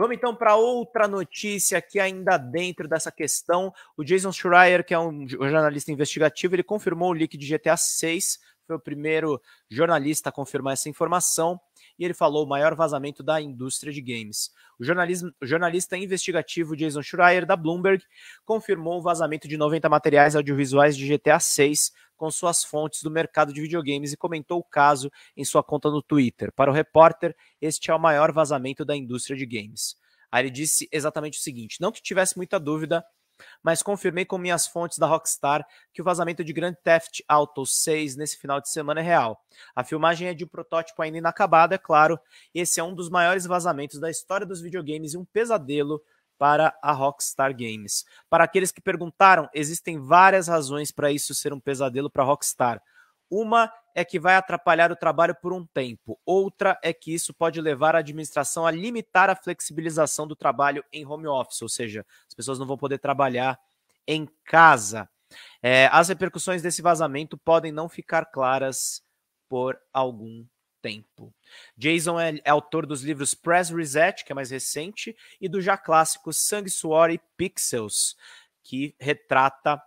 Vamos então para outra notícia aqui ainda dentro dessa questão. O Jason Schreier, que é um jornalista investigativo, ele confirmou o leak de GTA 6. Foi o primeiro jornalista a confirmar essa informação e ele falou o maior vazamento da indústria de games. O, o jornalista investigativo Jason Schreier, da Bloomberg, confirmou o vazamento de 90 materiais audiovisuais de GTA VI com suas fontes do mercado de videogames e comentou o caso em sua conta no Twitter. Para o repórter, este é o maior vazamento da indústria de games. Aí ele disse exatamente o seguinte: não que tivesse muita dúvida mas confirmei com minhas fontes da Rockstar que o vazamento de Grand Theft Auto 6 nesse final de semana é real. A filmagem é de um protótipo ainda inacabado, é claro. Esse é um dos maiores vazamentos da história dos videogames e um pesadelo para a Rockstar Games. Para aqueles que perguntaram, existem várias razões para isso ser um pesadelo para a Rockstar. Uma é que vai atrapalhar o trabalho por um tempo, outra é que isso pode levar a administração a limitar a flexibilização do trabalho em home office, ou seja, as pessoas não vão poder trabalhar em casa. É, as repercussões desse vazamento podem não ficar claras por algum tempo. Jason é, é, autor dos livros Press Reset, que é mais recente, e do já clássico Sangue, Suor e Pixels, que retrata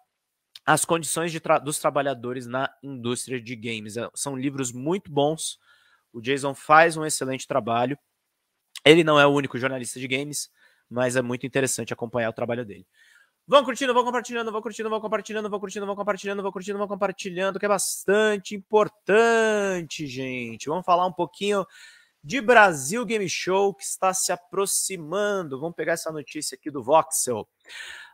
as Condições tra dos Trabalhadores na Indústria de Games. Eh, são livros muito bons. O Jason faz um excelente trabalho. Ele não é o único jornalista de games, mas é muito interessante acompanhar o trabalho dele. Vão curtindo, vão compartilhando, vão curtindo, vão compartilhando, vão curtindo, vão compartilhando, vão curtindo, vão compartilhando, que é bastante importante, gente. Vamos falar um pouquinho de Brasil Game Show que está se aproximando. Vamos pegar essa notícia aqui do Voxel.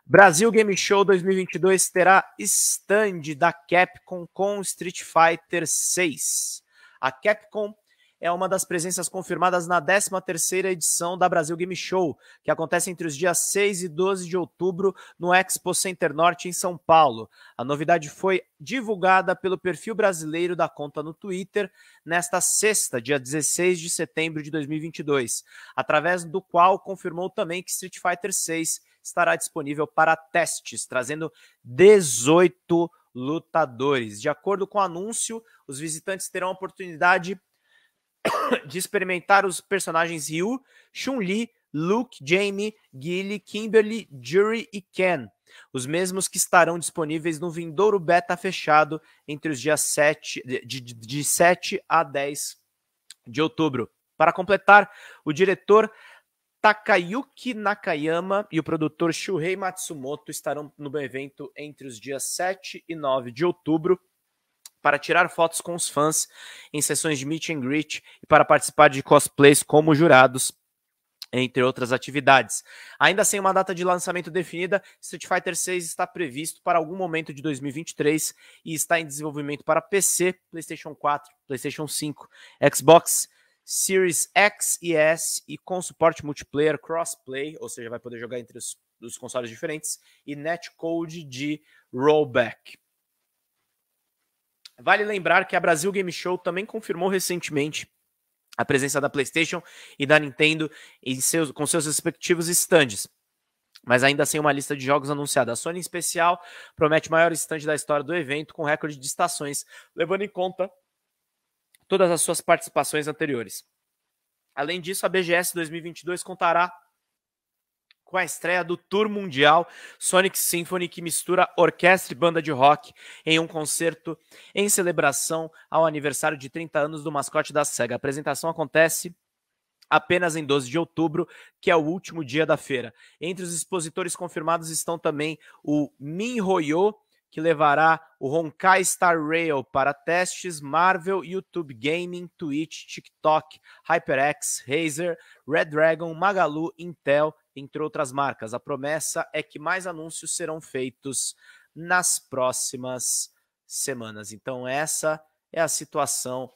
Brasil Game Show 2022 terá stand da Capcom com Street Fighter 6. A Capcom é uma das presenças confirmadas na 13ª edição da Brasil Game Show, que acontece entre os dias 6 e 12 de outubro no Expo Center Norte em São Paulo. A novidade foi divulgada pelo perfil brasileiro da conta no Twitter nesta sexta, dia 16 de setembro de 2022, através do qual confirmou também que Street Fighter 6 estará disponível para testes, trazendo 18 lutadores. De acordo com o anúncio, os visitantes terão a oportunidade de experimentar os personagens Ryu, Chun-Li, Luke, Jamie, Gilly, Kimberly, Jury e Ken. Os mesmos que estarão disponíveis no vindouro beta fechado entre os dias 7, de, de, de 7 a 10 de outubro. Para completar, o diretor Takayuki Nakayama e o produtor Shuhei Matsumoto estarão no evento entre os dias 7 e 9 de outubro para tirar fotos com os fãs em sessões de meet and greet e para participar de cosplays como jurados entre outras atividades. Ainda sem uma data de lançamento definida, Street Fighter VI está previsto para algum momento de 2023 e está em desenvolvimento para PC, PlayStation 4, PlayStation 5, Xbox, Series X e S e com suporte multiplayer, crossplay, ou seja, vai poder jogar entre os, os consoles diferentes, e netcode de rollback. Vale lembrar que a Brasil Game Show também confirmou recentemente a presença da PlayStation e da Nintendo em seus, com seus respectivos stands, Mas ainda sem assim, uma lista de jogos anunciada. A Sony, em especial, promete maior estande da história do evento, com recorde de estações, levando em conta todas as suas participações anteriores. Além disso, a BGS 2022 contará com a estreia do Tour Mundial Sonic Symphony, que mistura orquestra e banda de rock em um concerto em celebração ao aniversário de 30 anos do mascote da SEGA. A apresentação acontece apenas em 12 de outubro, que é o último dia da feira. Entre os expositores confirmados estão também o Min Hoyo que levará o Honkai Star Rail para testes Marvel, YouTube Gaming, Twitch, TikTok, HyperX, Razer, Red Dragon, Magalu, Intel, entre outras marcas. A promessa é que mais anúncios serão feitos nas próximas semanas. Então essa é a situação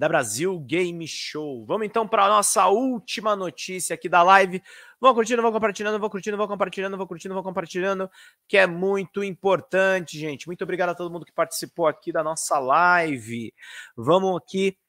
da Brasil Game Show. Vamos então para a nossa última notícia aqui da live. Vão curtindo, vão compartilhando, vão curtindo, vão compartilhando, vão curtindo, vão compartilhando, que é muito importante, gente. Muito obrigado a todo mundo que participou aqui da nossa live. Vamos aqui